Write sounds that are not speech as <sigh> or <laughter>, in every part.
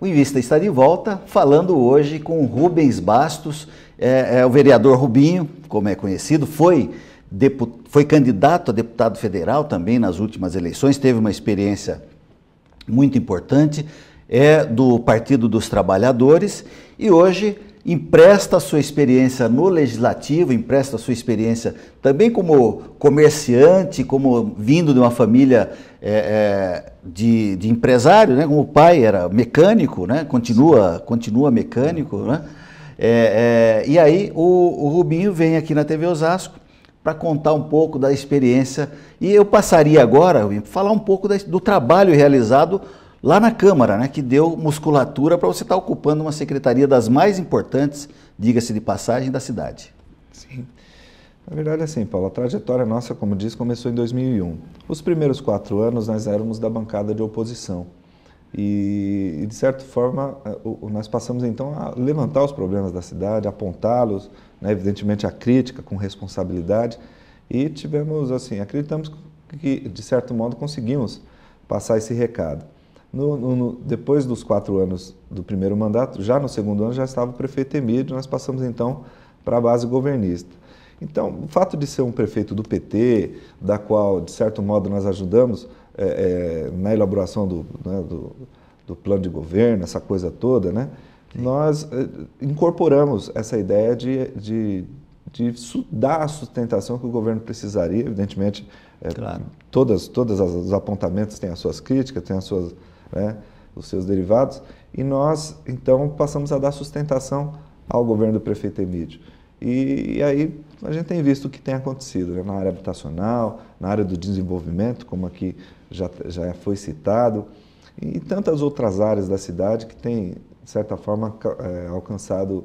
O Invista está de volta, falando hoje com Rubens Bastos, é, é, o vereador Rubinho, como é conhecido, foi, foi candidato a deputado federal também nas últimas eleições, teve uma experiência muito importante, é do Partido dos Trabalhadores e hoje empresta a sua experiência no legislativo, empresta a sua experiência também como comerciante, como vindo de uma família é, é, de, de, empresário, né? como o pai era mecânico, né? continua, continua mecânico. Né? É, e aí o, o Rubinho vem aqui na TV Osasco para contar um pouco da experiência. E eu passaria agora, Rubinho, falar um pouco da, do trabalho realizado lá na Câmara, né, que deu musculatura para você estar tá ocupando uma secretaria das mais importantes, diga-se de passagem, da cidade. Sim. Na verdade, é assim, Paulo, a trajetória nossa, como diz, começou em 2001. Os primeiros quatro anos nós éramos da bancada de oposição. E, de certa forma, eh, nós passamos então a levantar os problemas da cidade, apontá-los, né, evidentemente a crítica com responsabilidade. E tivemos, assim, acreditamos que, de certo modo, conseguimos passar esse recado. No, no, depois dos quatro anos do primeiro mandato, já no segundo ano já estava o prefeito Emílio, nós passamos então para a base governista. Então, o fato de ser um prefeito do PT, da qual, de certo modo, nós ajudamos é, é, na elaboração do, né, do, do, plano de governo, essa coisa toda, né, nós é, incorporamos essa ideia de, de, de dar a sustentação que o governo precisaria, evidentemente. É, claro. Todas, todas as, os apontamentos têm as suas críticas, têm as suas né, os seus derivados, e nós então passamos a dar sustentação ao governo do prefeito Emílio. E, e aí a gente tem visto o que tem acontecido né, na área habitacional, na área do desenvolvimento, como aqui já, já foi citado, e tantas outras áreas da cidade que tem, de certa forma, é, alcançado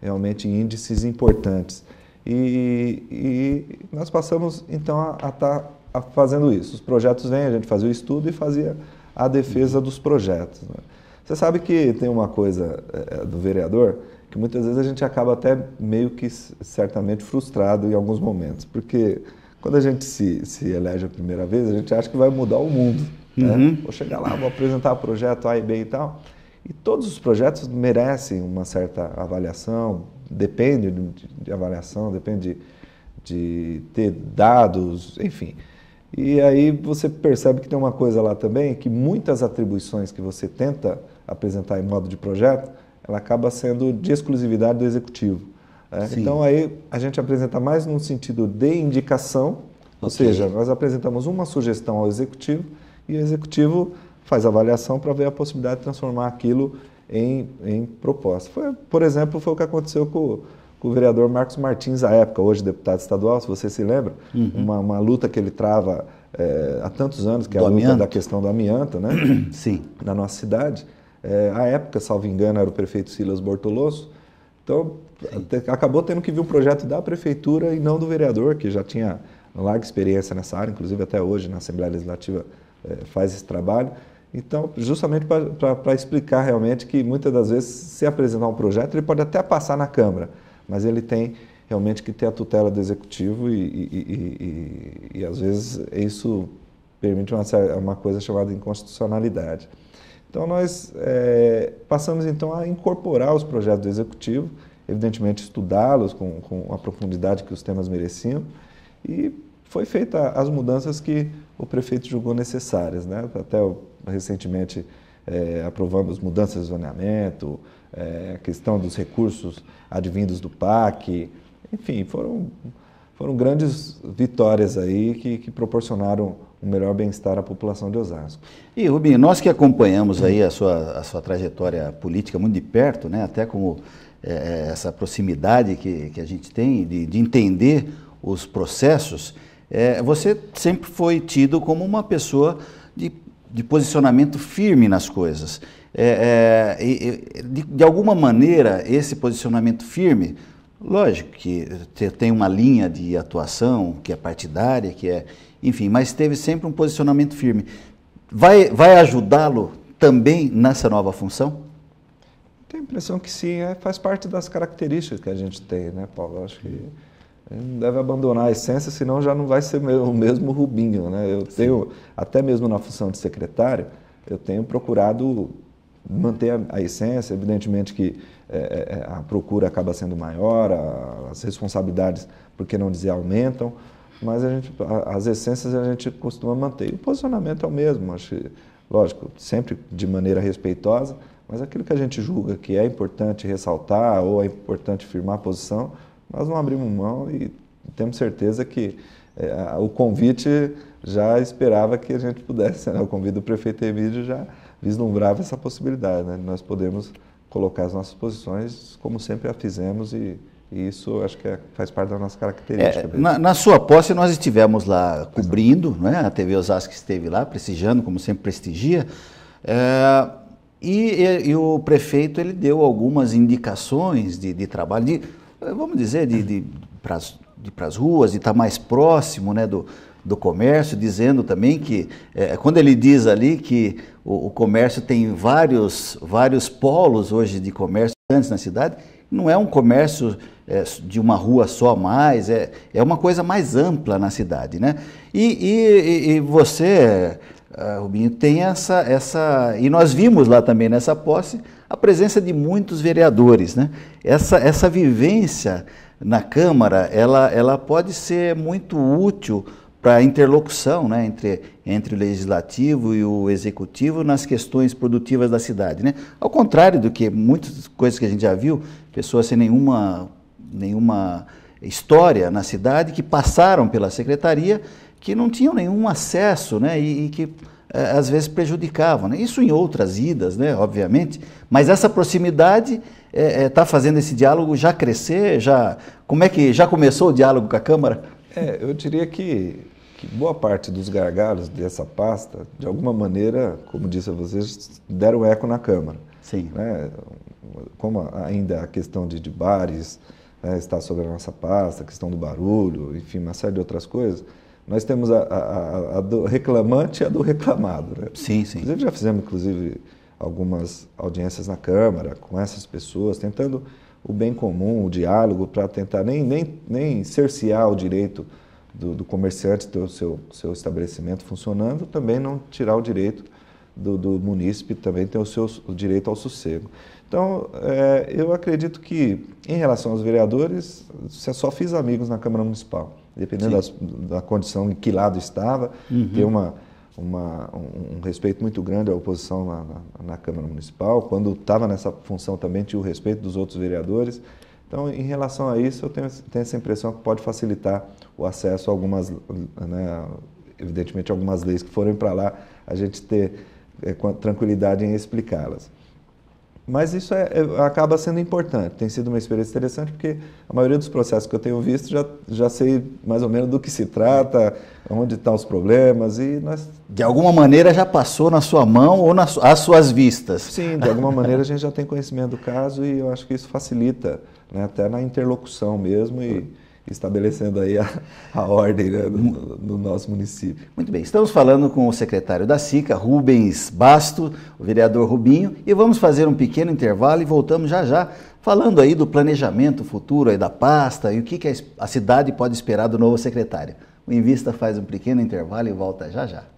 realmente índices importantes. E, e, nós passamos então a estar tá fazendo isso. Os projetos vêm, a gente fazia o estudo e fazia à defesa dos projetos. Né? Você sabe que tem uma coisa é, é, do vereador que muitas vezes a gente acaba até meio que certamente frustrado em alguns momentos, porque quando a gente se, se elege a primeira vez, a gente acha que vai mudar o mundo. Né? Uhum. Vou chegar lá, vou apresentar o projeto A e B e tal. E todos os projetos merecem uma certa avaliação, depende de, de avaliação, depende de, de ter dados, enfim. E aí você percebe que tem uma coisa lá também, que muitas atribuições que você tenta apresentar em modo de projeto, ela acaba sendo de exclusividade do executivo. Né? Então aí a gente apresenta mais num sentido de indicação, okay. ou seja, nós apresentamos uma sugestão ao executivo e o executivo faz a avaliação para ver a possibilidade de transformar aquilo em, em proposta. Foi, por exemplo, foi o que aconteceu com com o vereador Marcos Martins, à época, hoje deputado estadual, se você se lembra, uhum. uma, uma, luta que ele trava é, há tantos anos, que é a luta amianto. da questão do amianto, né? <clears throat> Sim. Na nossa cidade. É, à época, salvo engano, era o prefeito Silas Bortoloso. Então, acabou tendo que vir um projeto da prefeitura e não do vereador, que já tinha larga experiência nessa área, inclusive até hoje na Assembleia Legislativa é, faz esse trabalho. Então, justamente para explicar realmente que muitas das vezes, se apresentar um projeto, ele pode até passar na Câmara, mas ele tem realmente que ter a tutela do executivo e, e, e, e às vezes isso permite uma, uma coisa chamada inconstitucionalidade. Então nós é, passamos então a incorporar os projetos do executivo, evidentemente estudá-los com, com a profundidade que os temas mereciam e foi feita as mudanças que o prefeito julgou necessárias, né? Até recentemente é, aprovamos mudanças de zoneamento, é, a questão dos recursos advindos do PAC, enfim, foram, foram grandes vitórias aí que, que proporcionaram um melhor bem-estar à população de Osasco. E, Rubinho, nós que acompanhamos aí a sua, a sua trajetória política muito de perto, né, até como é, é essa proximidade que, que a gente tem de, de entender os processos, é, você sempre foi tido como uma pessoa de, de posicionamento firme nas coisas. É, é, de, de alguma maneira, esse posicionamento firme, lógico que tem uma linha de atuação que é partidária, que é, enfim, mas teve sempre um posicionamento firme. Vai, vai ajudá-lo também nessa nova função? Tenho a impressão que sim, é, faz parte das características que a gente tem, né, Paulo? Acho que não deve abandonar a essência, senão já não vai ser o mesmo Rubinho, né? Eu sim. tenho, até mesmo na função de secretário, eu tenho procurado manter a, a essência, evidentemente que é, é, é, a procura acaba sendo maior, a, as responsabilidades, por que não dizer, aumentam, mas a gente, as essências a gente costuma manter. E o posicionamento é o mesmo, acho que, lógico, sempre de maneira respeitosa, mas aquilo que a gente julga que é importante ressaltar ou é importante firmar a posição, nós não abrimos mão e temos certeza que é, o convite já esperava que a gente pudesse, né? o convite do prefeito Emílio já vislumbrava essa possibilidade, né? nós podemos colocar as nossas posições como sempre a fizemos e, e isso acho que é, faz parte da nossa característica. É, na, na, sua posse nós estivemos lá cobrindo, né? a TV Osasco esteve lá prestigiando, como sempre prestigia, é, e, e, e, o prefeito ele deu algumas indicações de, de trabalho, de, vamos dizer, de, de para de para as ruas, e estar tá mais próximo né, do, do comércio, dizendo também que, é, quando ele diz ali que o, o, comércio tem vários, vários polos hoje de comércio antes na cidade, não é um comércio é, de uma rua só mais, é, é uma coisa mais ampla na cidade. Né? E, e, e você, ah, Rubinho, tem essa, essa. E nós vimos lá também nessa posse a presença de muitos vereadores. Né? Essa, essa vivência na Câmara, ela, ela pode ser muito útil para a interlocução né, entre, entre o legislativo e o executivo nas questões produtivas da cidade. Né? Ao contrário do que muitas coisas que a gente já viu, pessoas sem nenhuma, nenhuma história na cidade que passaram pela secretaria, que não tinham nenhum acesso né, e, e que é, às vezes prejudicavam. Né? Isso em outras idas, né, obviamente, mas essa proximidade está é, é, tá fazendo esse diálogo já crescer, já como é que já começou o diálogo com a Câmara? É, eu diria que, que boa parte dos gargalos dessa pasta, de alguma maneira, como disse a vocês, deram eco na Câmara. Sim. Né? Como ainda a questão de, de bares né, está sobre a nossa pasta, a questão do barulho, enfim, uma série de outras coisas nós temos a, a, a, do reclamante e a do reclamado. Né? Sim, sim. Inclusive, já fizemos, inclusive, algumas audiências na Câmara com essas pessoas, tentando o bem comum, o diálogo, para tentar nem, nem, nem cercear o direito do, do comerciante ter o seu, seu estabelecimento funcionando, também não tirar o direito do, do munícipe também ter o seu o direito ao sossego. Então, é, eu acredito que, em relação aos vereadores, só fiz amigos na Câmara Municipal dependendo das, da condição em que lado estava, uhum. ter uma, uma, um, respeito muito grande à oposição na, na, na Câmara Municipal. Quando estava nessa função também tinha o respeito dos outros vereadores. Então, em relação a isso, eu tenho, tenho essa impressão que pode facilitar o acesso a algumas, né, evidentemente, algumas leis que forem para lá, a gente ter é, tranquilidade em explicá-las. Mas isso é, é, acaba sendo importante. Tem sido uma experiência interessante porque a maioria dos processos que eu tenho visto já, já sei mais ou menos do que se trata, onde estão tá os problemas e nós... De alguma maneira já passou na sua mão ou nas às suas vistas. Sim, de alguma <laughs> maneira a gente já tem conhecimento do caso e eu acho que isso facilita, né, até na interlocução mesmo e estabelecendo aí a, a ordem né, no, no, nosso município. Muito bem, estamos falando com o secretário da SICA, Rubens Basto, o vereador Rubinho, e vamos fazer um pequeno intervalo e voltamos já já falando aí do planejamento futuro aí da pasta e o que, que a, a cidade pode esperar do novo secretário. O Invista faz um pequeno intervalo e volta já já.